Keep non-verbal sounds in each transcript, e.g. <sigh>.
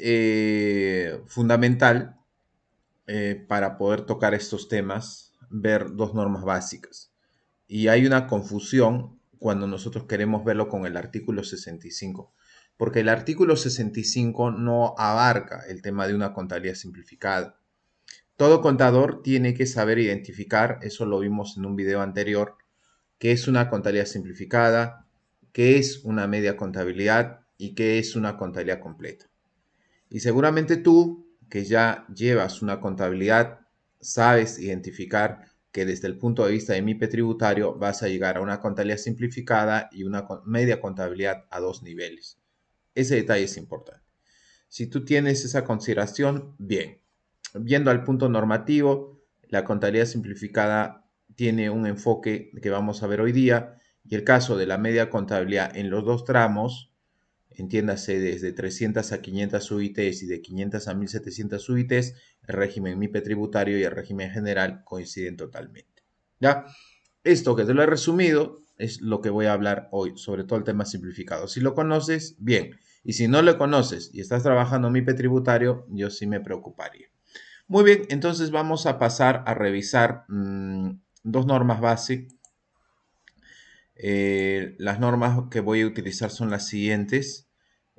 Eh, fundamental eh, para poder tocar estos temas, ver dos normas básicas. Y hay una confusión cuando nosotros queremos verlo con el artículo 65, porque el artículo 65 no abarca el tema de una contabilidad simplificada. Todo contador tiene que saber identificar, eso lo vimos en un video anterior, que es una contabilidad simplificada, que es una media contabilidad y que es una contabilidad completa. Y seguramente tú, que ya llevas una contabilidad, sabes identificar que desde el punto de vista de MIPE tributario vas a llegar a una contabilidad simplificada y una media contabilidad a dos niveles. Ese detalle es importante. Si tú tienes esa consideración, bien. Viendo al punto normativo, la contabilidad simplificada tiene un enfoque que vamos a ver hoy día y el caso de la media contabilidad en los dos tramos entiéndase desde 300 a 500 UITs y de 500 a 1700 UITs, el régimen MIPE tributario y el régimen general coinciden totalmente. ¿Ya? Esto que te lo he resumido es lo que voy a hablar hoy, sobre todo el tema simplificado. Si lo conoces, bien. Y si no lo conoces y estás trabajando MIPE tributario, yo sí me preocuparía. Muy bien, entonces vamos a pasar a revisar mm, dos normas básicas eh, las normas que voy a utilizar son las siguientes.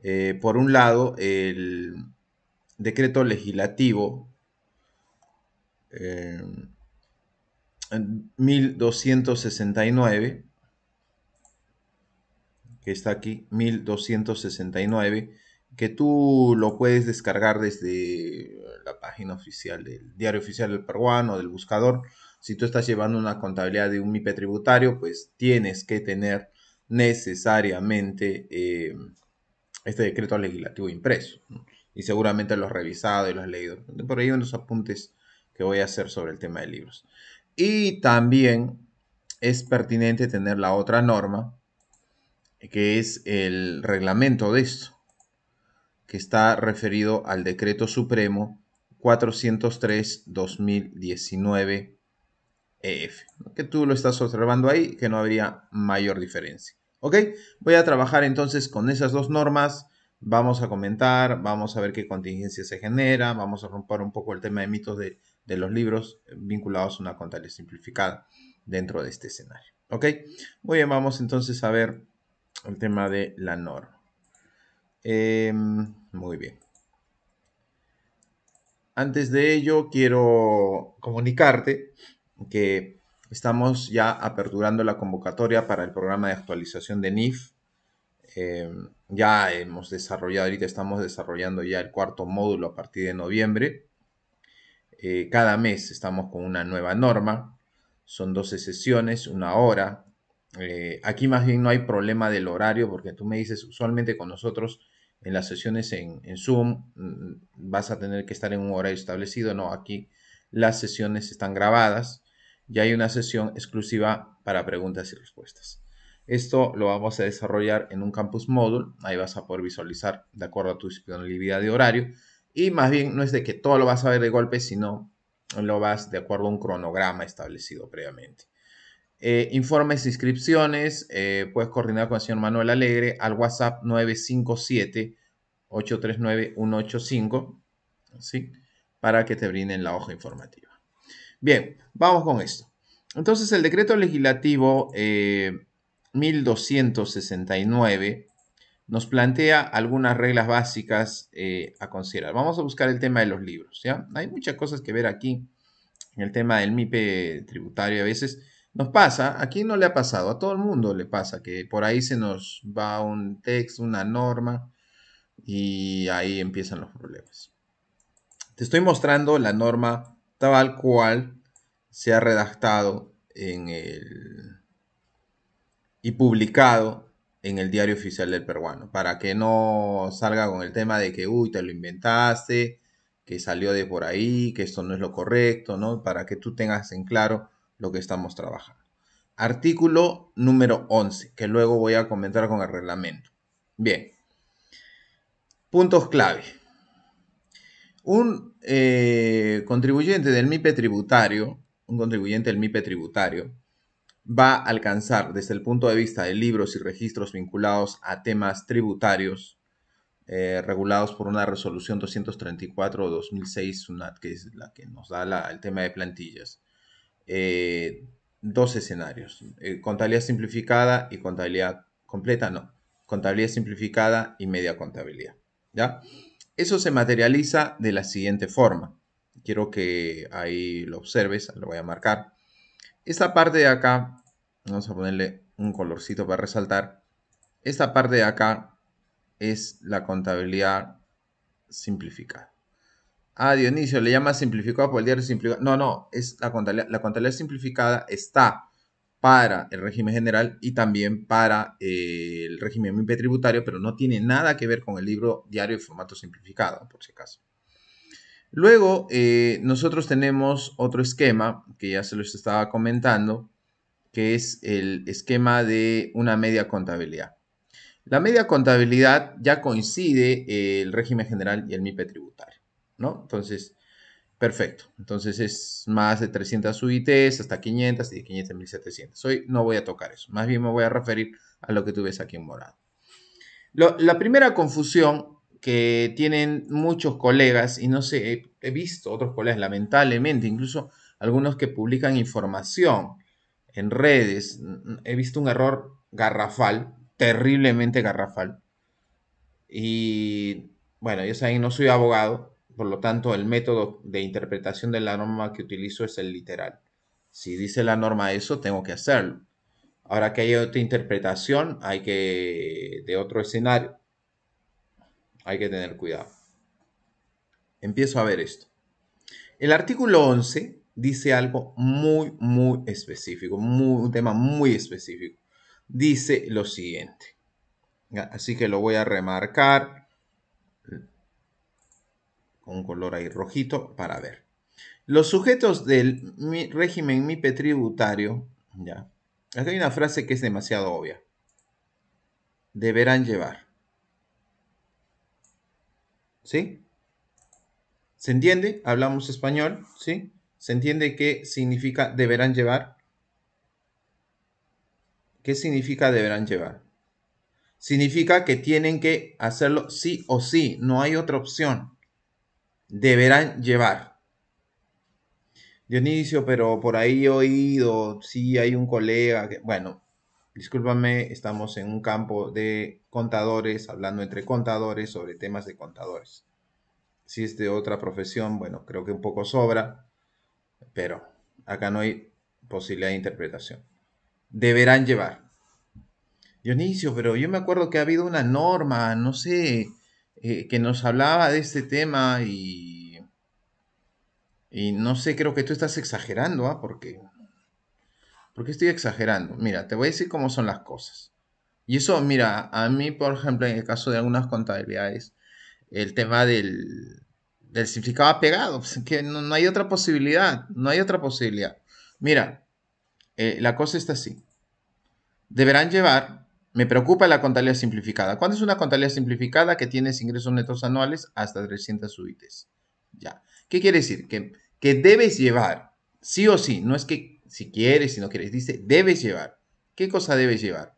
Eh, por un lado, el decreto legislativo 1269, eh, que está aquí, 1269, que tú lo puedes descargar desde la página oficial del Diario Oficial del Peruano, del buscador. Si tú estás llevando una contabilidad de un MIPE tributario, pues tienes que tener necesariamente eh, este decreto legislativo impreso. Y seguramente lo has revisado y lo has leído. Por ahí los apuntes que voy a hacer sobre el tema de libros. Y también es pertinente tener la otra norma, que es el reglamento de esto, que está referido al decreto supremo 403-2019 EF, que tú lo estás observando ahí, que no habría mayor diferencia. ¿Ok? Voy a trabajar entonces con esas dos normas. Vamos a comentar, vamos a ver qué contingencia se genera, vamos a romper un poco el tema de mitos de, los libros vinculados a una contabilidad simplificada dentro de este escenario. ¿Ok? Muy bien, vamos entonces a ver el tema de la norma. Em, muy bien. Antes de ello, quiero comunicarte que Estamos ya aperturando la convocatoria para el programa de actualización de NIF. Em, ya hemos desarrollado, ahorita estamos desarrollando ya el cuarto módulo a partir de noviembre. Eh, cada mes estamos con una nueva norma. Son 12 sesiones, una hora. Eh, aquí más bien no hay problema del horario porque tú me dices, usualmente con nosotros en las sesiones en, en Zoom mm, vas a tener que estar en un horario establecido. No, aquí las sesiones están grabadas ya hay una sesión exclusiva para preguntas y respuestas. Esto lo vamos a desarrollar en un campus módulo, ahí vas a poder visualizar de acuerdo a tu disponibilidad de horario y más bien no es de que todo lo vas a ver de golpe, sino lo vas de acuerdo a un cronograma establecido previamente. Eh, informes informes, inscripciones, eh, puedes coordinar con el señor Manuel Alegre al WhatsApp 957-839-185, ¿sí? Para que te brinden la hoja informativa. Bien, vamos con esto. Entonces, el decreto legislativo 1269 eh, nos plantea algunas reglas básicas eh, a considerar. Vamos a buscar el tema de los libros. ¿ya? Hay muchas cosas que ver aquí en el tema del MIPE tributario. A veces nos pasa, aquí no le ha pasado, a todo el mundo le pasa que por ahí se nos va un texto, una norma y ahí empiezan los problemas. Te estoy mostrando la norma tal cual se ha redactado en y publicado en el diario oficial del peruano, para que no salga con el tema de que, uy, te lo inventaste, que salió de por ahí, que esto no es lo correcto, Para que tú tengas en claro lo que estamos trabajando. Artículo número 11, que luego voy a comentar con el reglamento. Bien. Puntos clave. Un eh, contribuyente del MIPE tributario, un contribuyente del MIPE tributario, va a alcanzar desde el punto de vista de libros y registros vinculados a temas tributarios eh, regulados por una resolución 234-2006 que es la que nos da el tema de plantillas. Eh, dos escenarios, contabilidad simplificada y contabilidad completa, no, contabilidad simplificada y media contabilidad. ¿Ya? Eso se materializa de la siguiente forma. Quiero que ahí lo observes, lo voy a marcar. Esta parte de acá, vamos a ponerle un colorcito para resaltar. Esta parte de acá es la contabilidad simplificada. Ah, Dionisio, le llama simplificado por el diario simplificado. No, no, es la la contabilidad simplificada está para el régimen general y también para eh, el régimen tributario, pero no tiene nada que ver con el libro diario de formato simplificado, por si acaso. Luego, eh, nosotros tenemos otro esquema que ya se los estaba comentando, que es el esquema de una media contabilidad. La media contabilidad ya coincide el régimen general y el MIPE tributario, ¿no? Entonces, Perfecto. Entonces es más de 300 UITs hasta 500 y de 500 a 1700. Hoy no voy a tocar eso. Más bien me voy a referir a lo que tú ves aquí en morado. la primera confusión que tienen muchos colegas, y no sé, he, visto otros colegas lamentablemente, incluso algunos que publican información en redes, he visto un error garrafal, terriblemente garrafal. Y bueno, yo saben, no soy abogado, por lo tanto, el método de interpretación de la norma que utilizo es el literal. Si dice la norma eso, tengo que hacerlo. Ahora que hay otra interpretación, hay que, de otro escenario, hay que tener cuidado. Empiezo a ver esto. El artículo 11 dice algo muy, muy específico, un tema muy específico. Dice lo siguiente. Así que lo voy a remarcar un color ahí rojito para ver. Los sujetos del régimen MIPE tributario, ya. Acá hay una frase que es demasiado obvia. Deberán llevar. ¿Sí? ¿Se entiende? Hablamos español, ¿sí? ¿Se entiende qué significa deberán llevar? ¿Qué significa deberán llevar? Significa que tienen que hacerlo sí o sí, no hay otra opción deberán llevar. Dionisio, pero por ahí he oído, si hay un colega que, bueno, discúlpame, estamos en un campo de contadores, hablando entre contadores sobre temas de contadores. Si es de otra profesión, bueno, creo que un poco sobra, pero acá no hay posibilidad de interpretación. Deberán llevar. Dionisio, pero yo me acuerdo que ha habido una norma, no sé, eh, que nos hablaba de este tema y, y no sé, creo que tú estás exagerando, ¿ah? Porque, porque estoy exagerando. Mira, te voy a decir cómo son las cosas. Y eso, mira, a mí, por ejemplo, en el caso de algunas contabilidades, el tema del, del simplificado pegado, pues, que no, hay otra posibilidad, no hay otra posibilidad. Mira, eh, la cosa está así. Deberán llevar me preocupa la contabilidad simplificada. ¿Cuándo es una contabilidad simplificada que tienes ingresos netos anuales hasta 300 subites? Ya. ¿Qué quiere decir? Que, debes llevar, sí o sí, no es que si quieres, si no quieres, dice debes llevar. ¿Qué cosa debes llevar?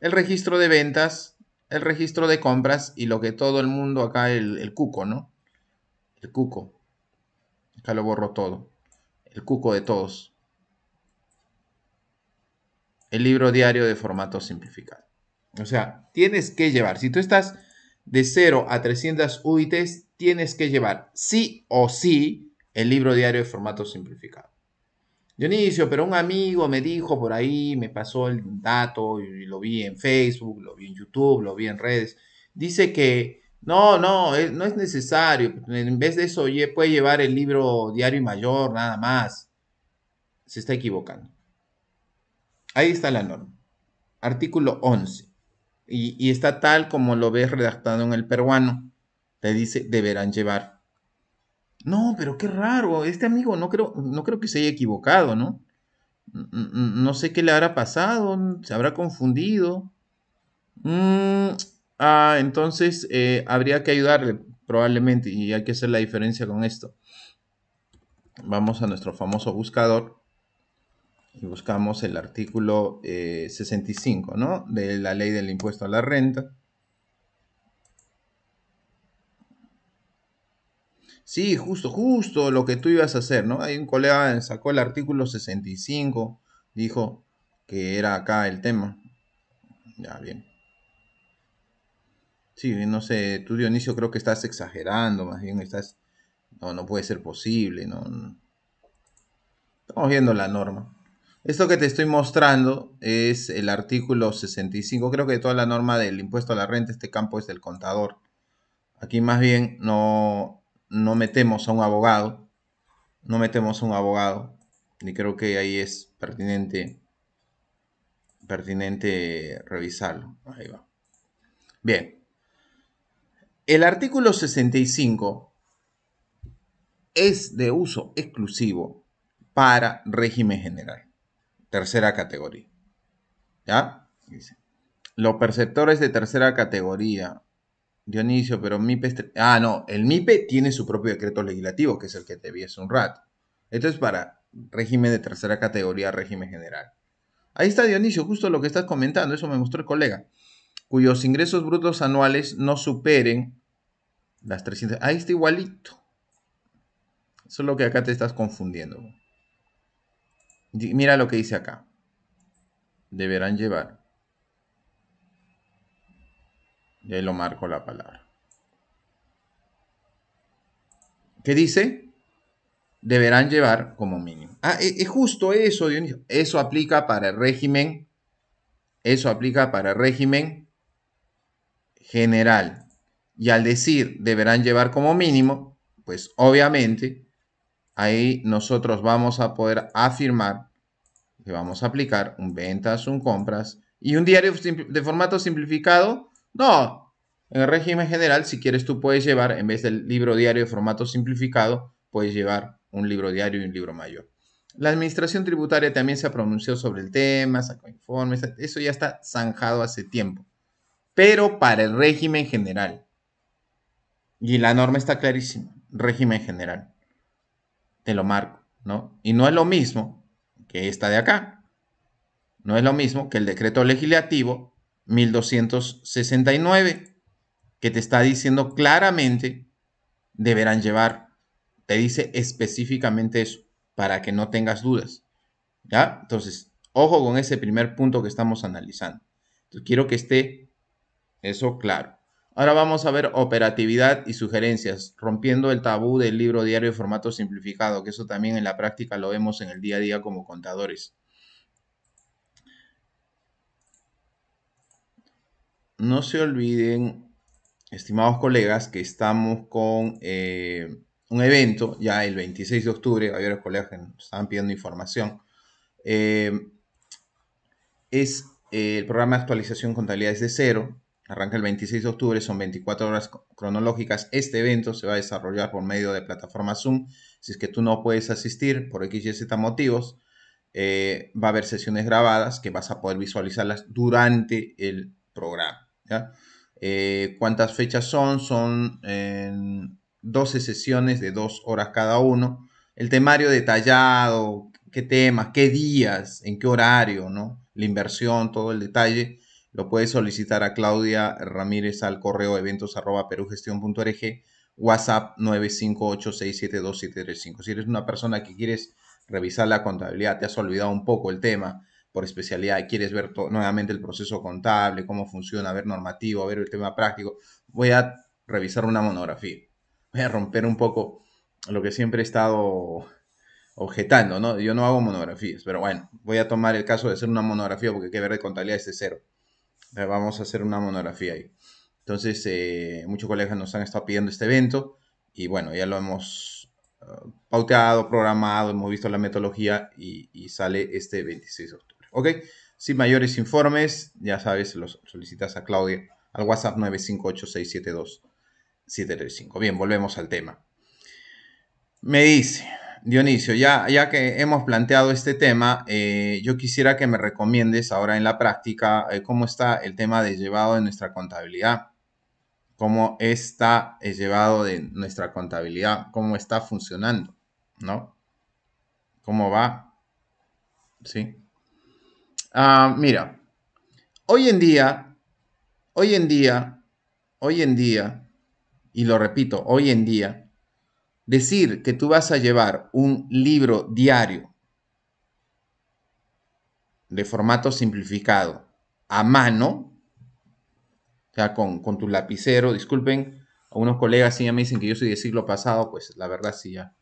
El registro de ventas, el registro de compras y lo que todo el mundo acá, el, el cuco, ¿no? El cuco. Acá lo borro todo. El cuco de todos el libro diario de formato simplificado. O sea, tienes que llevar. Si tú estás de 0 a 300 UITs, tienes que llevar sí o sí el libro diario de formato simplificado. Dionisio, pero un amigo me dijo por ahí, me pasó el dato, y lo vi en Facebook, lo vi en YouTube, lo vi en redes. Dice que no, no, eh, no es necesario. En vez de eso, puede llevar el libro diario y mayor, nada más. Se está equivocando. Ahí está la norma. Artículo 11 y, está tal como lo ves redactado en el peruano. Te dice, deberán llevar. No, pero qué raro, este amigo no creo, no creo que se haya equivocado, ¿no? No sé qué le habrá pasado, se habrá confundido. Mm, ah, entonces eh, habría que ayudarle, probablemente, y hay que hacer la diferencia con esto. Vamos a nuestro famoso buscador y buscamos el artículo 65, eh, ¿no? De la ley del impuesto a la renta. Sí, justo, justo lo que tú ibas a hacer, ¿no? Hay un colega sacó el artículo 65, dijo que era acá el tema. Ya, bien. Sí, no sé, tú Dionisio creo que estás exagerando, más bien estás... No, no puede ser posible, no... Estamos viendo la norma. Esto que te estoy mostrando es el artículo 65. Creo que toda la norma del impuesto a la renta, este campo es del contador. Aquí más bien no, metemos a un abogado. No metemos a un abogado. Y creo que ahí es pertinente, pertinente revisarlo. Ahí va. Bien. El artículo 65 es de uso exclusivo para régimen general tercera categoría. ¿Ya? Dice. Los perceptores de tercera categoría. Dionisio, pero MIPE... Ah, no, el MIPE tiene su propio decreto legislativo, que es el que te vi hace un rato. Esto es para régimen de tercera categoría, régimen general. Ahí está Dionisio, justo lo que estás comentando, eso me mostró el colega, cuyos ingresos brutos anuales no superen las 300. Ahí está igualito. Eso es lo que acá te estás confundiendo. Mira lo que dice acá. Deberán llevar. Ya lo marco la palabra. ¿Qué dice? Deberán llevar como mínimo. Ah, e, es justo eso, Eso aplica para el régimen. Eso aplica para el régimen general. Y al decir deberán llevar como mínimo, pues obviamente ahí nosotros vamos a poder afirmar que vamos a aplicar un ventas, un compras y un diario de formato simplificado. No, en el régimen general, si quieres, tú puedes llevar, en vez del libro diario de formato simplificado, puedes llevar un libro diario y un libro mayor. La administración tributaria también se ha pronunció sobre el tema, sacó informes, eso ya está zanjado hace tiempo, pero para el régimen general. Y la norma está clarísima, régimen general te lo marco, ¿no? Y no es lo mismo que esta de acá. No es lo mismo que el decreto legislativo 1269, que te está diciendo claramente deberán llevar. Te dice específicamente eso, para que no tengas dudas. ¿Ya? Entonces, ojo con ese primer punto que estamos analizando. quiero que esté eso claro. Ahora vamos a ver operatividad y sugerencias, rompiendo el tabú del libro diario de formato simplificado, que eso también en la práctica lo vemos en el día a día como contadores. No se olviden, estimados colegas, que estamos con eh, un evento ya el 26 de octubre. Había los colegas que nos estaban pidiendo información. Eh, es eh, el programa de actualización contabilidad de cero Arranca el 26 de octubre, son 24 horas cronológicas. Este evento se va a desarrollar por medio de plataforma Zoom. Si es que tú no puedes asistir por X, Y, Z motivos, eh, va a haber sesiones grabadas que vas a poder visualizarlas durante el programa. Eh, ¿Cuántas fechas son? Son 12 sesiones de 2 horas cada uno. El temario detallado, qué temas, qué días, en qué horario, ¿no? La inversión, todo el detalle lo puedes solicitar a Claudia Ramírez al correo eventos arroba perugestión.org, WhatsApp 958-672-735. Si eres una persona que quieres revisar la contabilidad, te has olvidado un poco el tema por especialidad y quieres ver nuevamente el proceso contable, cómo funciona, ver normativo, ver el tema práctico, voy a revisar una monografía. Voy a romper un poco lo que siempre he estado objetando, ¿no? Yo no hago monografías, pero bueno, voy a tomar el caso de hacer una monografía porque hay que ver de contabilidad desde cero. Eh, vamos a hacer una monografía ahí. Entonces, eh, muchos colegas nos han estado pidiendo este evento y bueno, ya lo hemos eh, pauteado, programado, hemos visto la metodología y, y, sale este 26 de octubre. ¿Ok? Sin mayores informes, ya sabes, los solicitas a Claudia al WhatsApp 958-672-735. Bien, volvemos al tema. Me dice, Dionisio, ya, ya que hemos planteado este tema, eh, yo quisiera que me recomiendes ahora en la práctica eh, cómo está el tema de llevado de nuestra contabilidad, cómo está el eh, llevado de nuestra contabilidad, cómo está funcionando, ¿no? ¿Cómo va? Sí. Ah, mira, hoy en día, hoy en día, hoy en día, y lo repito, hoy en día, decir que tú vas a llevar un libro diario de formato simplificado a mano, ya con, tu lapicero, disculpen, a algunos colegas sí ya me dicen que yo soy de siglo pasado, pues la verdad sí, ya,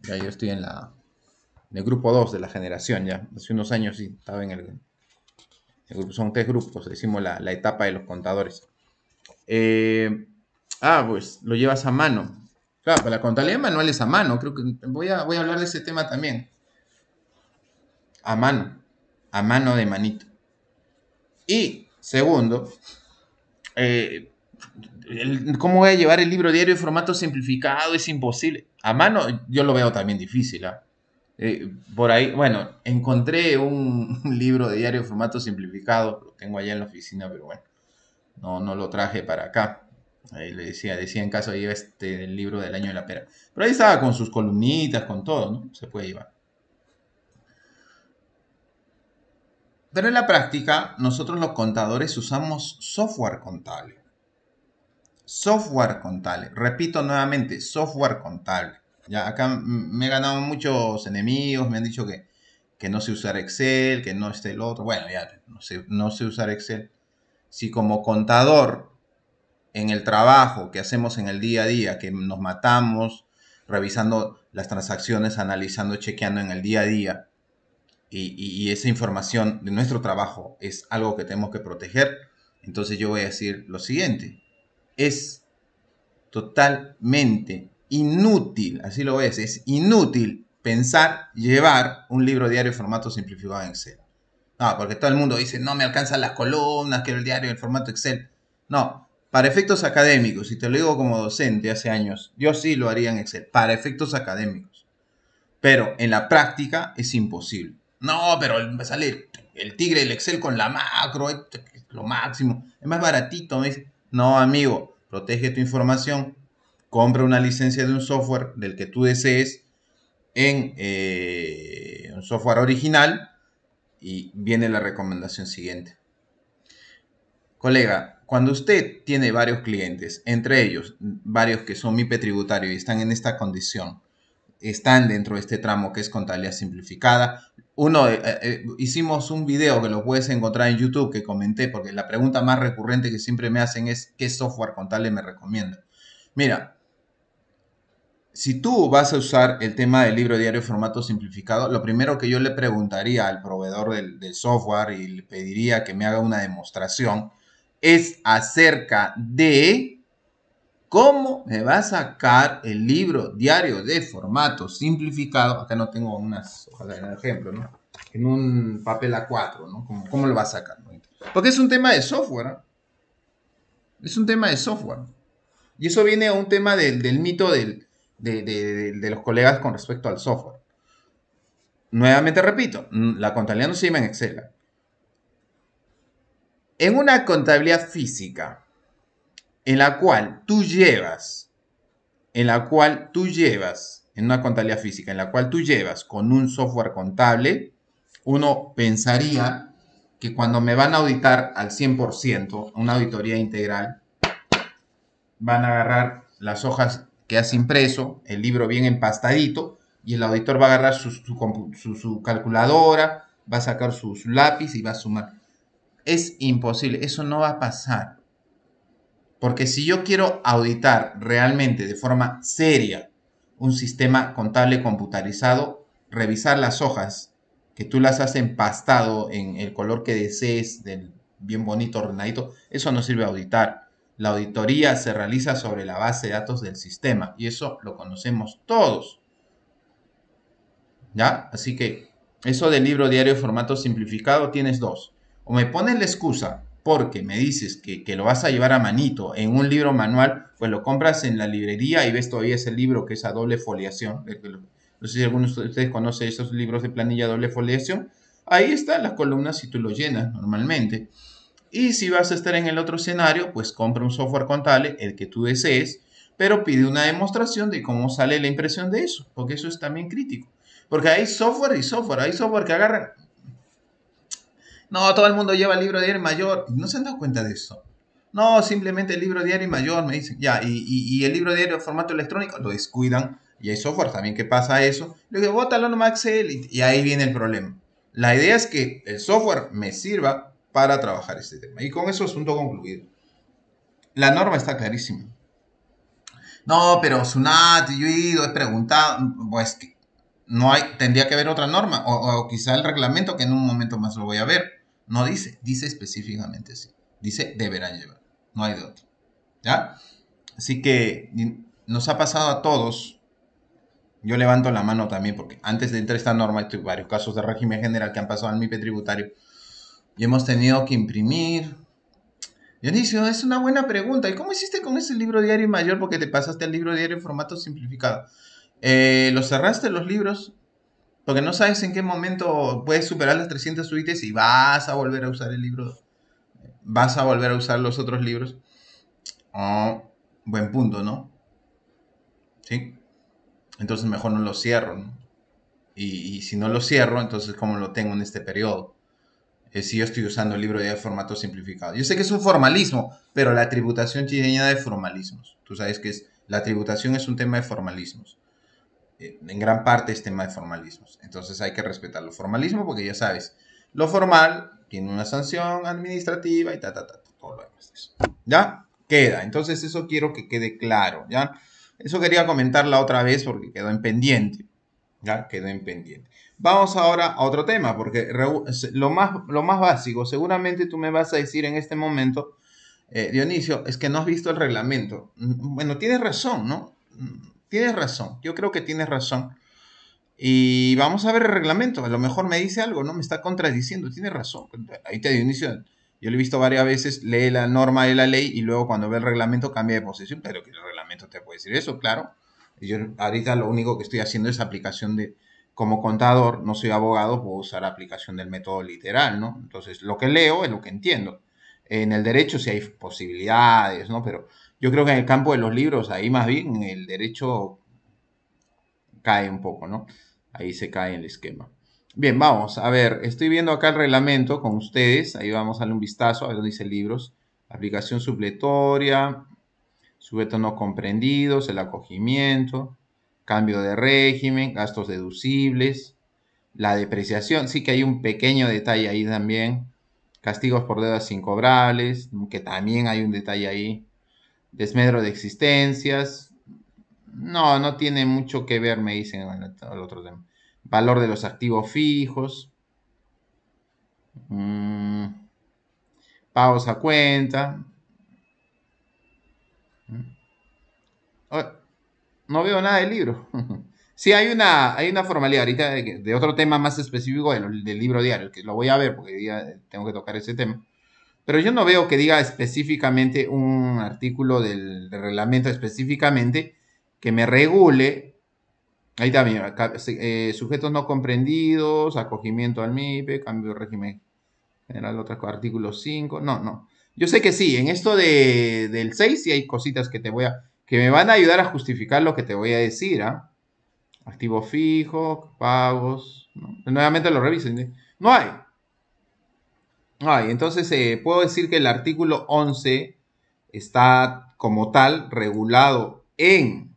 yo estoy en la en el grupo 2 de la generación, ya hace unos años sí estaba en el, grupo, son tres grupos, decimos la, la etapa de los contadores. Eh, ah, pues lo llevas a mano, Claro, para la contabilidad manual es a mano, creo que voy a, voy a hablar de ese tema también. A mano, a mano de manito. Y segundo, eh, ¿cómo voy a llevar el libro diario en formato simplificado? Es imposible. A mano yo lo veo también difícil. ¿ah? Eh, por ahí, bueno, encontré un, <laughs> libro de diario en formato simplificado, lo tengo allá en la oficina, pero bueno, no, no lo traje para acá. Ahí le decía, decía en caso iba este el libro del año de la pera. Pero ahí estaba con sus columnitas, con todo, ¿no? Se puede llevar. Pero en la práctica, nosotros los contadores usamos software contable. Software contable. Repito nuevamente, software contable. Ya acá me he ganado muchos enemigos, me han dicho que, no se usar Excel, que no esté el otro. Bueno, ya no sé, no sé usar Excel. Si como contador en el trabajo que hacemos en el día a día, que nos matamos revisando las transacciones, analizando, chequeando en el día a día, y, esa información de nuestro trabajo es algo que tenemos que proteger, entonces yo voy a decir lo siguiente, es totalmente inútil, así lo es, es inútil pensar llevar un libro diario en formato simplificado en Excel. No, porque todo el mundo dice, no me alcanzan las columnas, quiero el diario en formato Excel. No, para efectos académicos, y te lo digo como docente hace años, yo sí lo haría en Excel, para efectos académicos. Pero en la práctica es imposible. No, pero sale el tigre del Excel con la macro, es lo máximo, es más baratito. No, amigo, protege tu información, compra una licencia de un software del que tú desees en eh, un software original y viene la recomendación siguiente. Colega, cuando usted tiene varios clientes, entre ellos varios que son MIPE tributario y están en esta condición, están dentro de este tramo que es contabilidad simplificada. Uno, eh, eh, hicimos un video que lo puedes encontrar en YouTube que comenté, porque la pregunta más recurrente que siempre me hacen es ¿qué software contable me recomienda? Mira, si tú vas a usar el tema del libro diario formato simplificado, lo primero que yo le preguntaría al proveedor del software y le pediría que me haga una demostración es acerca de cómo me va a sacar el libro diario de formato simplificado. Acá no tengo unas ejemplo, ¿no? En un papel A4, ¿no? ¿Cómo, lo va a sacar? Porque es un tema de software. Es un tema de software. Y eso viene a un tema del, mito de, los colegas con respecto al software. Nuevamente repito, la contabilidad no se llama en Excel. En una contabilidad física, en la cual tú llevas, en la cual tú llevas, en una contabilidad física, en la cual tú llevas con un software contable, uno pensaría que cuando me van a auditar al 100%, una auditoría integral, van a agarrar las hojas que has impreso, el libro bien empastadito, y el auditor va a agarrar su, su calculadora, va a sacar su, lápiz y va a sumar es imposible, eso no va a pasar. Porque si yo quiero auditar realmente de forma seria un sistema contable computarizado, revisar las hojas que tú las has empastado en el color que desees, del bien bonito ordenadito, eso no sirve a auditar. La auditoría se realiza sobre la base de datos del sistema y eso lo conocemos todos. ¿Ya? Así que eso del libro diario formato simplificado tienes dos o me pones la excusa porque me dices que, lo vas a llevar a manito en un libro manual, pues lo compras en la librería y ves todavía ese libro que es a doble foliación. No sé si alguno de ustedes conoce esos libros de planilla doble foliación. Ahí están las columnas y tú lo llenas normalmente. Y si vas a estar en el otro escenario, pues compra un software contable, el que tú desees, pero pide una demostración de cómo sale la impresión de eso, porque eso es también crítico. Porque hay software y software, hay software que agarran no, todo el mundo lleva el libro diario mayor. y ¿No se han dado cuenta de eso? No, simplemente el libro diario mayor, me dicen. Ya, y, el libro diario en formato electrónico lo descuidan. Y hay software también que pasa eso. Le digo, bótalo nomás Excel. Y, ahí viene el problema. La idea es que el software me sirva para trabajar este tema. Y con eso asunto concluido. La norma está clarísima. No, pero Sunat, yo he ido, he preguntado, pues no hay, tendría que haber otra norma, o, o, quizá el reglamento, que en un momento más lo voy a ver. No dice, dice específicamente sí. Dice deberán llevar, no hay de otro. ¿Ya? Así que nos ha pasado a todos. Yo levanto la mano también porque antes de entrar esta norma hay varios casos de régimen general que han pasado al MIPE tributario y hemos tenido que imprimir. Yo Dionisio, es una buena pregunta. ¿Y cómo hiciste con ese libro diario mayor? Porque te pasaste al libro diario en formato simplificado. Eh, ¿Los cerraste los libros? Porque no sabes en qué momento puedes superar las 300 suites y vas a volver a usar el libro. Vas a volver a usar los otros libros. Oh, buen punto, ¿no? ¿Sí? Entonces mejor no lo cierro. ¿no? Y, si no lo cierro, entonces como lo tengo en este periodo. Eh, si yo estoy usando el libro de formato simplificado. Yo sé que es un formalismo, pero la tributación chileña de formalismos. Tú sabes que es, la tributación es un tema de formalismos en gran parte es tema de formalismos. Entonces hay que respetar los formalismos porque ya sabes, lo formal tiene una sanción administrativa y ta, ta, ta, todo lo demás. Eso. ¿Ya? Queda. Entonces eso quiero que quede claro, ¿ya? Eso quería comentarla otra vez porque quedó en pendiente. ¿Ya? Quedó en pendiente. Vamos ahora a otro tema, porque lo más, lo más básico, seguramente tú me vas a decir en este momento, eh, Dionisio, es que no has visto el reglamento. Mm, bueno, tienes razón, ¿no? Mm, tienes razón, yo creo que tienes razón. Y vamos a ver el reglamento, a lo mejor me dice algo, ¿no? Me está contradiciendo, tiene razón. Ahí te inicio. yo lo he visto varias veces, lee la norma de la ley y luego cuando ve el reglamento cambia de posición, pero que el reglamento te puede decir eso, claro. Yo ahorita lo único que estoy haciendo es aplicación de, como contador, no soy abogado, puedo usar la aplicación del método literal, ¿no? Entonces, lo que leo es lo que entiendo. En el derecho sí hay posibilidades, ¿no? Pero yo creo que en el campo de los libros, ahí más bien el derecho cae un poco, ¿no? Ahí se cae el esquema. Bien, vamos, a ver, estoy viendo acá el reglamento con ustedes, ahí vamos a darle un vistazo, a ver dónde dice libros, aplicación supletoria, sujeto no comprendidos, el acogimiento, cambio de régimen, gastos deducibles, la depreciación, sí que hay un pequeño detalle ahí también, castigos por deudas incobrables, que también hay un detalle ahí, desmedro de existencias. No, no tiene mucho que ver, me dicen el, el otro tema. Valor de los activos fijos. Mm. pausa a cuenta. Mm. No veo nada del libro. <laughs> Sí, hay una, una formalidad ahorita de, otro tema más específico del, del libro diario, que lo voy a ver porque hoy día tengo que tocar ese tema. Pero yo no veo que diga específicamente un artículo del reglamento específicamente que me regule. Ahí también, eh, sujetos no comprendidos, acogimiento al MIPE, cambio de régimen general, otro artículo 5. No, no. Yo sé que sí, en esto del 6 sí hay cositas que te voy a, que me van a ayudar a justificar lo que te voy a decir. ¿ah? fijo, pagos. Nuevamente lo revisen. ¿eh? No hay. Ah, entonces eh, puedo decir que el artículo 11 está como tal regulado en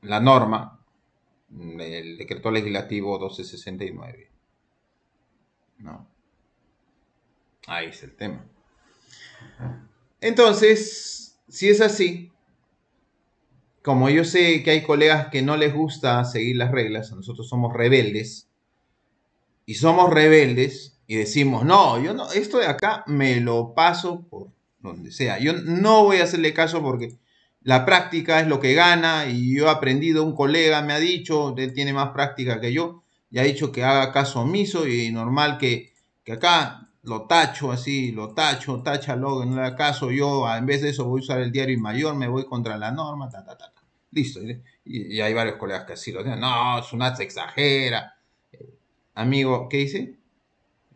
la norma, el decreto legislativo 1269. Ahí es el tema. Entonces, si es así, como yo sé que hay colegas que no les gusta seguir las reglas, nosotros somos rebeldes, y somos rebeldes y decimos, no, yo no, esto de acá me lo paso por donde sea. Yo no voy a hacerle caso porque la práctica es lo que gana y yo he aprendido, un colega me ha dicho, él tiene más práctica que yo, y ha dicho que haga caso omiso y normal que, acá lo tacho así, lo tacho, tacha no le caso, yo en vez de eso voy a usar el diario mayor, me voy contra la norma, ta, ta, ta, listo. Y, hay varios colegas que así lo dicen, no, es una exagera, amigo ¿qué dice?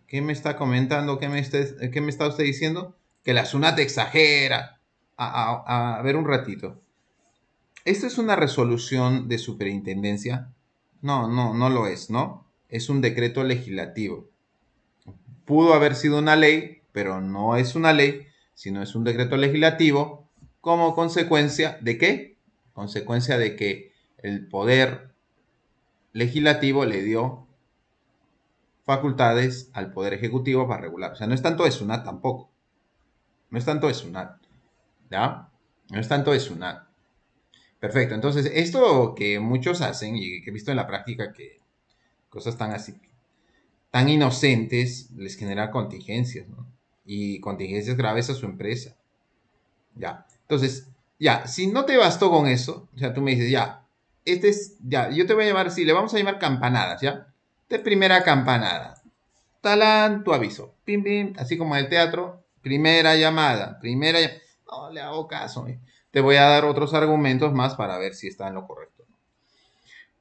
¿qué me está comentando? ¿Qué me, está usted diciendo? Que la SUNAT exagera. A, ver un ratito. ¿Esta es una resolución de superintendencia? No, no, no lo es, ¿no? Es un decreto legislativo. Pudo haber sido una ley, pero no es una ley, sino es un decreto legislativo como consecuencia de qué? Consecuencia de que el poder legislativo le dio facultades al Poder Ejecutivo para regular. O sea, no es tanto de SUNAT tampoco. No es tanto de SUNAT. ¿Ya? No es tanto de SUNAT. Perfecto. Entonces, esto que muchos hacen y que he visto en la práctica que cosas tan así, tan inocentes, les genera contingencias, ¿no? Y contingencias graves a su empresa. Ya. Entonces, ya, si no te bastó con eso, o sea, tú me dices, ya, este es, ya, yo te voy a llamar, sí, le vamos a llamar campanadas, ¿ya? de primera campanada. Talán, tu aviso. Pim, pim, así como en el teatro, primera llamada, primera llamada. No le hago caso. Eh. Te voy a dar otros argumentos más para ver si está en lo correcto.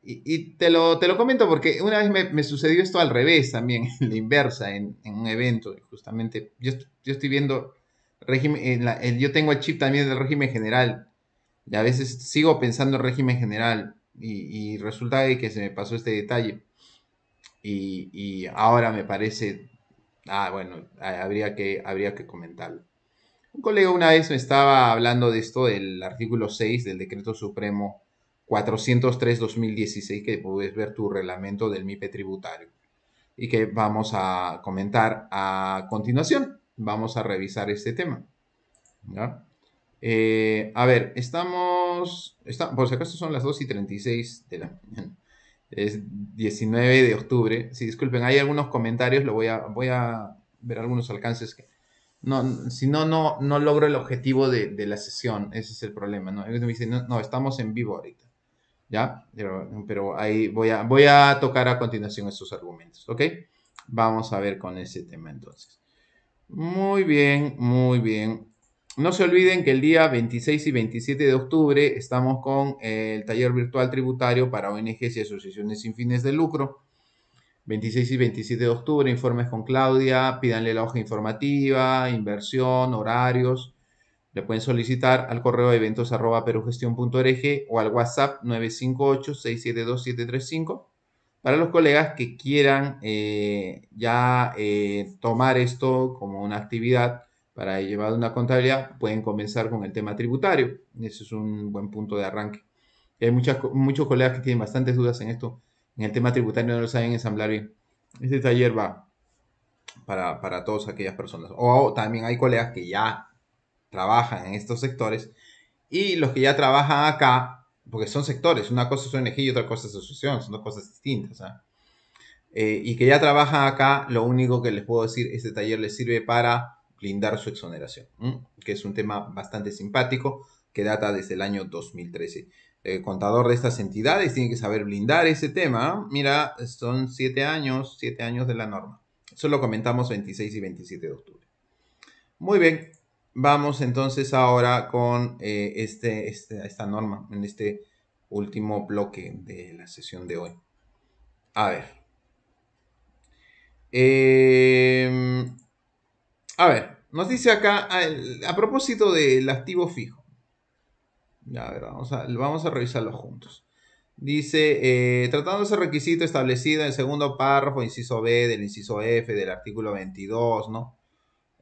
Y, te, lo, te lo comento porque una vez me, sucedió esto al revés también, en <laughs> la inversa, en, un evento. Justamente, yo, estoy viendo, régimen, yo tengo el chip también del régimen general. Y a veces sigo pensando en régimen general. Y, y resulta que se me pasó este detalle y, ahora me parece, ah, bueno, ah, habría que, habría que comentarlo. Un colega una vez me estaba hablando de esto, del artículo 6 del decreto supremo 403-2016, que puedes ver tu reglamento del MIPE tributario y que vamos a comentar a continuación. Vamos a revisar este tema. Eh, a ver, estamos, está, por si acaso son las 2 y 36 de la es 19 de octubre. Si sí, disculpen, hay algunos comentarios, lo voy a, voy a ver algunos alcances. no, si no, no, no logro el objetivo de, la sesión, ese es el problema. ¿no? no, estamos en vivo ahorita. ¿Ya? Pero, ahí voy a, voy a tocar a continuación esos argumentos, ¿ok? Vamos a ver con ese tema entonces. Muy bien, muy bien. No se olviden que el día 26 y 27 de octubre estamos con el taller virtual tributario para ONGs y asociaciones sin fines de lucro. 26 y 27 de octubre, informes con Claudia, pídanle la hoja informativa, inversión, horarios. Le pueden solicitar al correo eventos o al WhatsApp 958-672-735. Para los colegas que quieran eh, ya eh, tomar esto como una actividad, para llevar una contabilidad, pueden comenzar con el tema tributario. Ese es un buen punto de arranque. hay muchas, muchos colegas que tienen bastantes dudas en esto, en el tema tributario, no lo saben ensamblar bien. Este taller va para, todas aquellas personas. O también hay colegas que ya trabajan en estos sectores y los que ya trabajan acá, porque son sectores, una cosa es ONG y otra cosa es asociación, son dos cosas distintas. ¿ah? Eh, y que ya trabajan acá, lo único que les puedo decir, este taller les sirve para blindar su exoneración, que es un tema bastante simpático que data desde el año 2013. El contador de estas entidades tiene que saber blindar ese tema. Mira, son siete años, siete años de la norma. Eso lo comentamos 26 y 27 de octubre. Muy bien, vamos entonces ahora con eh, este, este, esta norma en este último bloque de la sesión de hoy. A ver. Eh, a ver, nos dice acá, a, propósito del activo fijo. A ver, vamos a, revisarlo juntos. Dice, eh, tratando ese requisito establecido en el segundo párrafo, inciso B, del inciso F, del artículo 22, ¿no?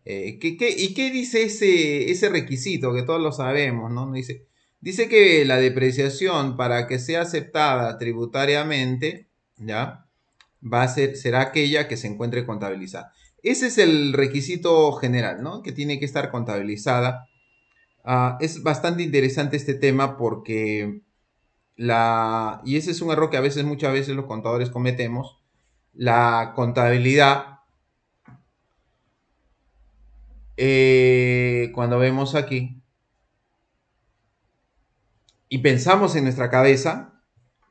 Eh, y qué dice ese, requisito? Que todos lo sabemos, ¿no? Dice, dice que la depreciación para que sea aceptada tributariamente, ¿ya? Va a ser, será aquella que se encuentre contabilizada. Ese es el requisito general, ¿no? Que tiene que estar contabilizada. Ah, es bastante interesante este tema porque la, y ese es un error que a veces, muchas veces los contadores cometemos, la contabilidad, eh, cuando vemos aquí, y pensamos en nuestra cabeza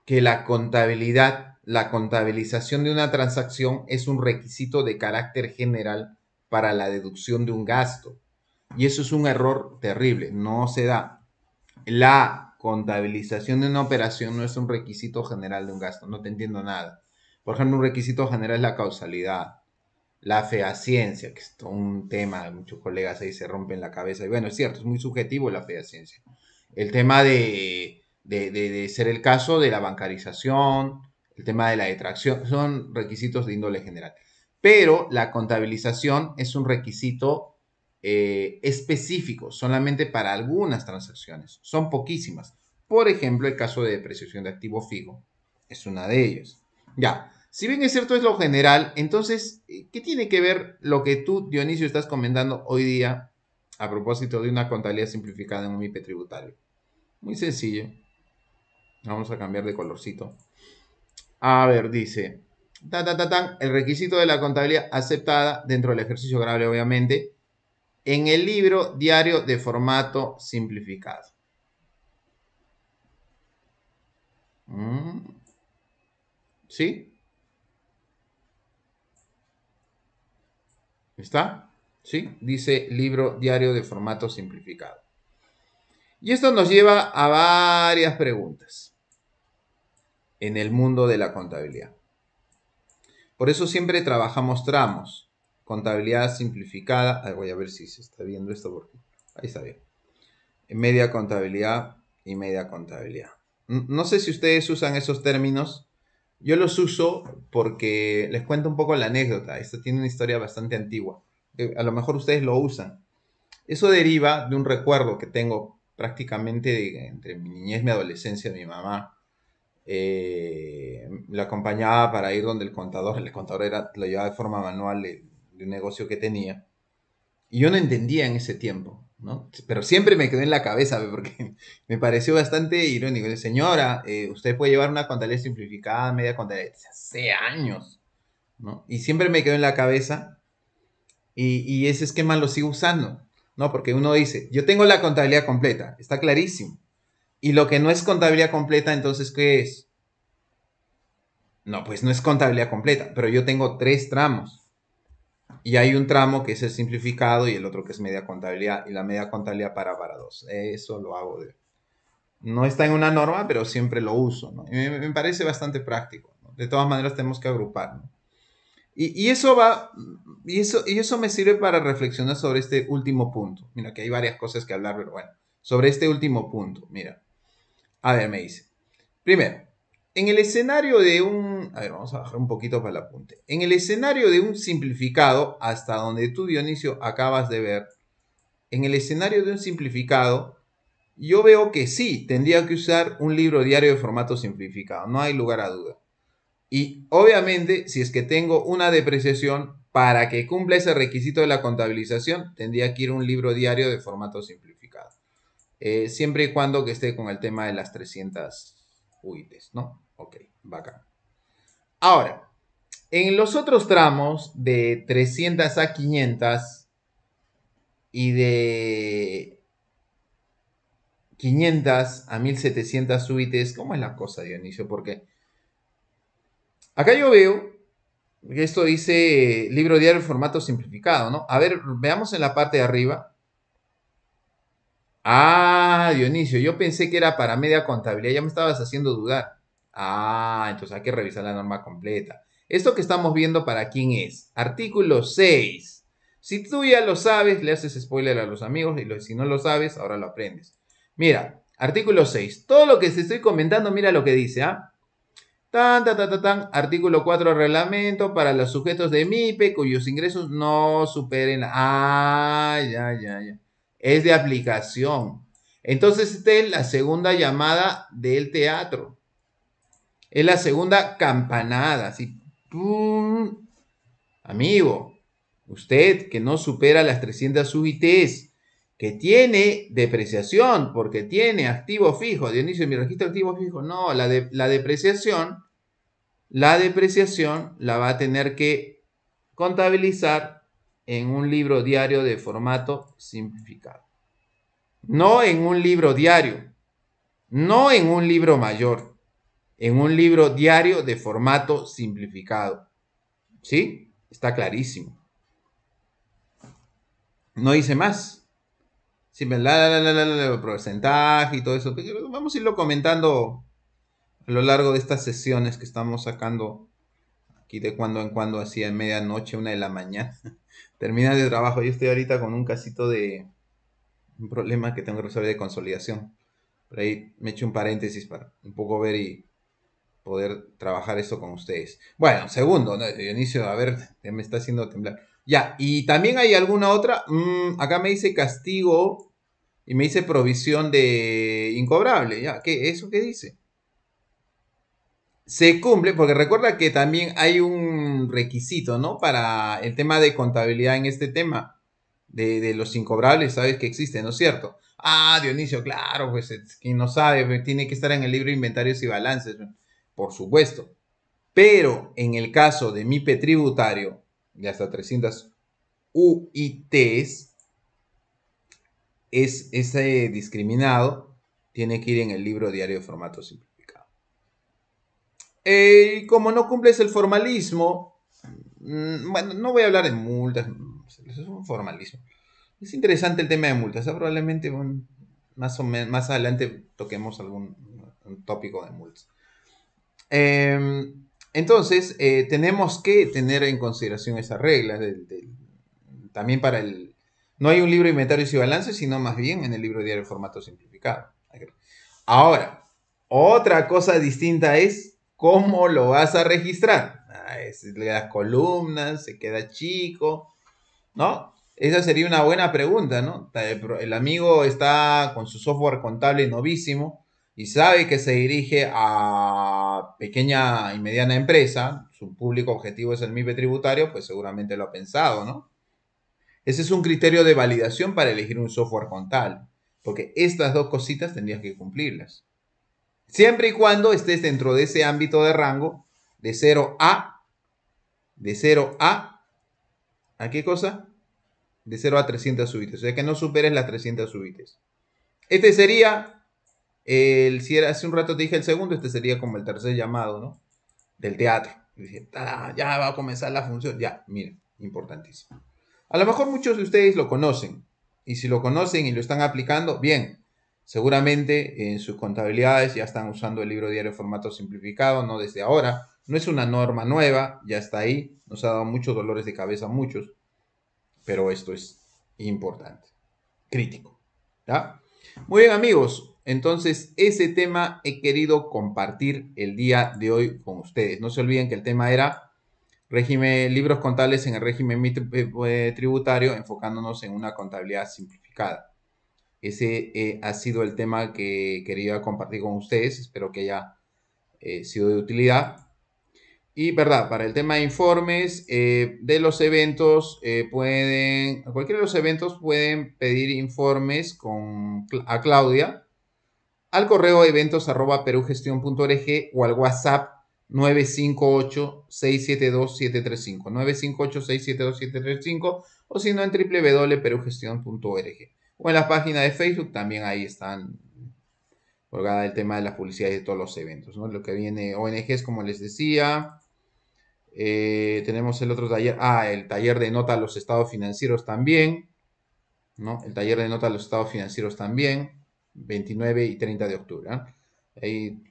que la contabilidad la contabilización de una transacción es un requisito de carácter general para la deducción de un gasto. Y eso es un error terrible, no se da. La contabilización de una operación no es un requisito general de un gasto, no te entiendo nada. Por ejemplo, un requisito general es la causalidad, la fehaciencia, que es un tema, muchos colegas ahí se rompen la cabeza. Y bueno, es cierto, es muy subjetivo la fehaciencia. El tema de ser el caso de la bancarización, el tema de la detracción, son requisitos de índole general. Pero la contabilización es un requisito eh, específico, solamente para algunas transacciones, son poquísimas. Por ejemplo, el caso de depreciación de activo fijo es una de ellas. Ya, si bien es cierto es lo general, entonces, eh, ¿qué tiene que ver lo que tú, Dionisio, estás comentando hoy día a propósito de una contabilidad simplificada en un IP tributario? Muy sencillo. Vamos a cambiar de colorcito. A ver, dice, el requisito de la contabilidad aceptada dentro del ejercicio grave, obviamente, en el libro diario de formato simplificado. Mm. ¿Sí? ¿Está? ¿Sí? Dice libro diario de formato simplificado. Y esto nos lleva a varias preguntas en el mundo de la contabilidad. Por eso siempre trabajamos tramos. Contabilidad simplificada. voy a ver si se está viendo esto porque ahí está bien. Media contabilidad y media contabilidad. No sé si ustedes usan esos términos. Yo los uso porque les cuento un poco la anécdota. Esto tiene una historia bastante antigua. Eh, a lo mejor ustedes lo usan. Eso deriva de un recuerdo que tengo prácticamente de, entre mi niñez mi adolescencia de mi mamá eh, lo acompañaba para ir donde el contador, el contador era, lo llevaba de forma manual de, un negocio que tenía. Y yo no entendía en ese tiempo, ¿no? Pero siempre me quedó en la cabeza <laughs> porque me pareció bastante irónico. señora, eh, usted puede llevar una contabilidad simplificada, media contabilidad, hace años, ¿no? Y siempre me quedó en la cabeza y, y ese esquema lo sigo usando, ¿no? Porque uno dice, yo tengo la contabilidad completa, está clarísimo y lo que no es contabilidad completa, entonces, ¿qué es? No, pues no es contabilidad completa, pero yo tengo tres tramos. Y hay un tramo que es el simplificado y el otro que es media contabilidad. Y la media contabilidad para para dos. Eso lo hago de... No está en una norma, pero siempre lo uso. Y me, parece bastante práctico. De todas maneras, tenemos que agrupar. Y, eso va... Y eso, y eso me sirve para reflexionar sobre este último punto. Mira, que hay varias cosas que hablar, pero bueno. Sobre este último punto, mira. A ver, me dice. Primero, en el escenario de un... A ver, vamos a bajar un poquito para el apunte. En el escenario de un simplificado, hasta donde tú, Dionisio, acabas de ver, en el escenario de un simplificado, yo veo que sí, tendría que usar un libro diario de formato simplificado, no hay lugar a duda. Y obviamente, si es que tengo una depreciación, para que cumpla ese requisito de la contabilización, tendría que ir un libro diario de formato simplificado. Eh, siempre y cuando que esté con el tema de las 300 UITs, ¿no? Ok, bacán. Ahora, en los otros tramos de 300 a 500 y de 500 a 1700 UITs, ¿cómo es la cosa, Dionisio? Porque acá yo veo que esto dice eh, libro diario formato simplificado, ¿no? A ver, veamos en la parte de arriba Ah, Dionisio, yo pensé que era para media contabilidad, ya me estabas haciendo dudar. Ah, entonces hay que revisar la norma completa. Esto que estamos viendo para quién es. Artículo 6. Si tú ya lo sabes, le haces spoiler a los amigos y si no lo sabes, ahora lo aprendes. Mira, artículo 6. Todo lo que te estoy comentando, mira lo que dice, ¿ah? Tan, tan, Artículo 4 reglamento para los sujetos de MIPE cuyos ingresos no superen. Ah, ya, ya, ya es de aplicación. Entonces, esta es la segunda llamada del teatro. Es la segunda campanada, así. Amigo, usted que no supera las 300 UITs, que tiene depreciación, porque tiene activo fijo. inicio mi registro activo fijo. No, la, la depreciación, la depreciación la va a tener que contabilizar en un libro diario de formato simplificado. No en un libro diario, no en un libro mayor, en un libro diario de formato simplificado. ¿Sí? Está clarísimo. No hice más. Sí, la, la, porcentaje y todo eso. Vamos a irlo comentando a lo largo de estas sesiones que estamos sacando aquí de cuando en cuando, así a medianoche, una de la mañana. Terminar de trabajo. Yo estoy ahorita con un casito de un problema que tengo que resolver de consolidación. Por ahí me echo un paréntesis para un poco ver y poder trabajar eso con ustedes. Bueno, segundo, de inicio, a ver, eh, me está haciendo temblar. Ya, y también hay alguna otra. Mm, acá me dice castigo y me dice provisión de incobrable. Ya, ¿qué? ¿Eso qué dice? se cumple, porque recuerda que también hay un requisito, ¿no? Para el tema de contabilidad en este tema de, los incobrables, sabes que existe, ¿no es cierto? Ah, Dionisio, claro, pues quien no sabe, pues, tiene que estar en el libro de inventarios y balances, pues, por supuesto. Pero en el caso de MIPE tributario, de hasta 300 UITs, es ese discriminado, tiene que ir en el libro diario de formato simple. Eh, y como no cumples el formalismo, mm, bueno, no voy a hablar de multas, es un formalismo. Es interesante el tema de multas, ¿eh? probablemente más, o menos, más adelante toquemos algún tópico de multas. Em, entonces, eh, tenemos que tener en consideración esas reglas. también para el... No hay un libro de inventarios y balances, sino más bien en el libro diario formato simplificado. Ahora, otra cosa distinta es ¿Cómo lo vas a registrar? Ah, si le das columnas, se queda chico, ¿no? Esa sería una buena pregunta, ¿no? El amigo está con su software contable novísimo y sabe que se dirige a pequeña y mediana empresa, su público objetivo es el MIPE tributario, pues seguramente lo ha pensado, ¿no? Ese es un criterio de validación para elegir un software contable, porque estas dos cositas tendrías que cumplirlas. Siempre y cuando estés dentro de ese ámbito de rango de 0 a, de 0 a, ¿a qué cosa? De 0 a 300 subites. O sea que no superes las 300 subites. Este sería, el, si hace un rato te dije el segundo, este sería como el tercer llamado, ¿no? Del teatro. ya va a comenzar la función. Ya, mira, importantísimo. A lo mejor muchos de ustedes lo conocen. Y si lo conocen y lo están aplicando, bien. Seguramente en sus contabilidades ya están usando el libro diario formato simplificado, no desde ahora. No es una norma nueva, ya está ahí. Nos ha dado muchos dolores de cabeza muchos, pero esto es importante, crítico. Muy bien amigos, entonces ese tema he querido compartir el día de hoy con ustedes. No se olviden que el tema era libros contables en el régimen eh, tributario, enfocándonos en una contabilidad simplificada. Ese eh, ha sido el tema que quería compartir con ustedes. Espero que haya eh, sido de utilidad. Y verdad, para el tema de informes eh, de los eventos, pueden, cualquiera de los eventos pueden pedir informes con, a Claudia al correo eventos.perugestión.org o al WhatsApp 958-672-735. 958-672-735 o si no en www.perugestión.org. O en la página de Facebook también ahí están colgada el tema de la publicidad de todos los eventos. ¿no? Lo que viene ONGs, como les decía. Eh, tenemos el otro taller. Ah, el taller de nota a los estados financieros también. ¿no? El taller de nota a los estados financieros también. 29 y 30 de octubre. ¿ah? Ahí,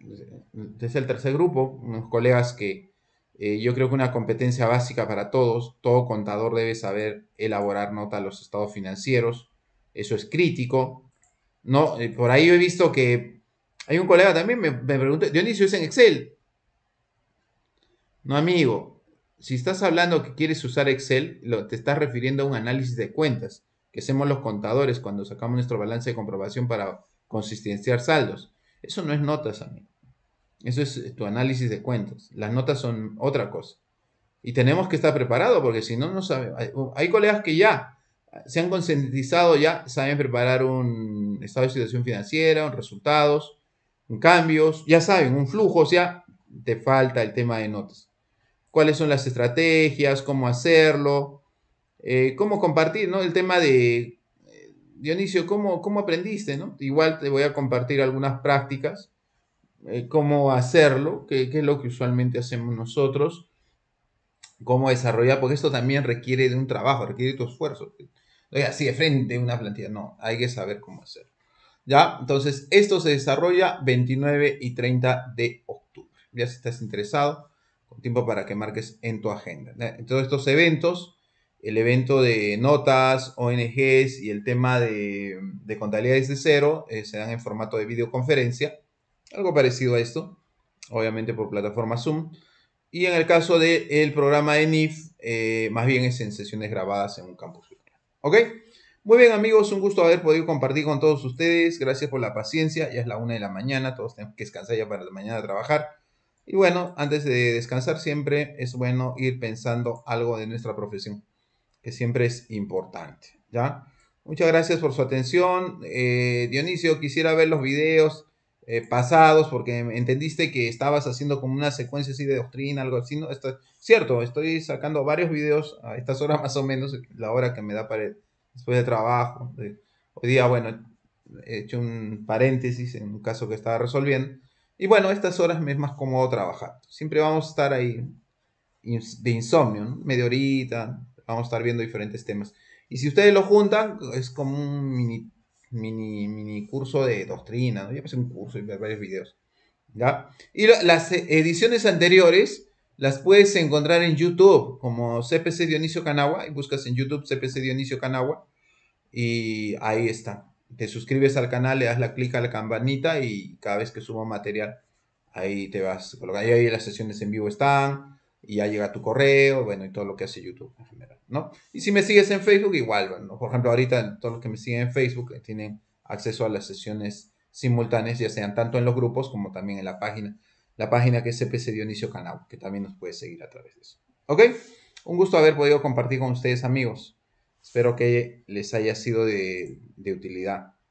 eh, es el tercer grupo. Unos colegas que, eh, yo creo que una competencia básica para todos, todo contador debe saber elaborar nota a los estados financieros. Eso es crítico. No, eh, por ahí he visto que hay un colega también me, me preguntó, Dionisio es en Excel. No, amigo, si estás hablando que quieres usar Excel, lo, te estás refiriendo a un análisis de cuentas que hacemos los contadores cuando sacamos nuestro balance de comprobación para consistenciar saldos. Eso no es notas, amigo. Eso es eh, tu análisis de cuentas. Las notas son otra cosa. Y tenemos que estar preparados porque si no, no sabemos. hay colegas que ya se han concientizado ya, saben preparar un estado de situación financiera, un resultados, un cambios, ya saben, un flujo, o sea, te falta el tema de notas. ¿Cuáles son las estrategias? ¿Cómo hacerlo? Eh, ¿Cómo compartir? ¿no? El tema de, eh, Dionisio, ¿cómo, cómo aprendiste? ¿no? Igual te voy a compartir algunas prácticas, eh, cómo hacerlo, ¿Qué es lo que usualmente hacemos nosotros, cómo desarrollar, porque esto también requiere de un trabajo, requiere de tu esfuerzo así de frente una plantilla. No, hay que saber cómo hacer. ¿Ya? Entonces, esto se desarrolla 29 y 30 de octubre. Ya si estás interesado, con tiempo para que marques en tu agenda. En todos estos eventos, el evento de notas, ONGs y el tema de, de contabilidad cero eh, se dan en formato de videoconferencia. Algo parecido a esto, obviamente por plataforma Zoom. Y en el caso del programa de NIF, eh, más bien es en sesiones grabadas en un campus. ¿Ok? Muy bien amigos, un gusto haber podido compartir con todos ustedes. Gracias por la paciencia. Ya es la una de la mañana, todos tenemos que descansar ya para la mañana trabajar. Y bueno, antes de descansar siempre es bueno ir pensando algo de nuestra profesión, que siempre es importante. ¿Ya? Muchas gracias por su atención. Eh, Dionisio, quisiera ver los videos eh, pasados, porque entendiste que estabas haciendo como una secuencia así de doctrina, algo así. ¿no? Está, cierto, estoy sacando varios videos a estas horas más o menos, la hora que me da para después de trabajo. hoy día, bueno, he hecho un paréntesis en un caso que estaba resolviendo. Y bueno, estas horas me es más cómodo trabajar. Siempre vamos a estar ahí de insomnio, media horita, vamos a estar viendo diferentes temas. Y si ustedes lo juntan, es como un mini mini, mini curso de doctrina, ¿no? pasé un curso y ver varios videos. ¿ya? Y las ediciones anteriores las puedes encontrar en YouTube, como CPC Dionisio Canagua, y buscas en YouTube CPC Dionisio Canagua, y ahí está. Te suscribes al canal, le das la clic a la campanita y cada vez que subo material, ahí te vas. Y ahí las sesiones en vivo están, y ya llega tu correo, bueno, y todo lo que hace YouTube en general. Y si me sigues en Facebook, igual, Por ejemplo, ahorita todos los que me siguen en Facebook eh, tienen acceso a las sesiones simultáneas, ya sean tanto en los grupos como también en la página, la página que es CPC Dionisio Canal, que también nos puede seguir a través de eso. ¿Ok? Un gusto haber podido compartir con ustedes, amigos. Espero que les haya sido de, de utilidad.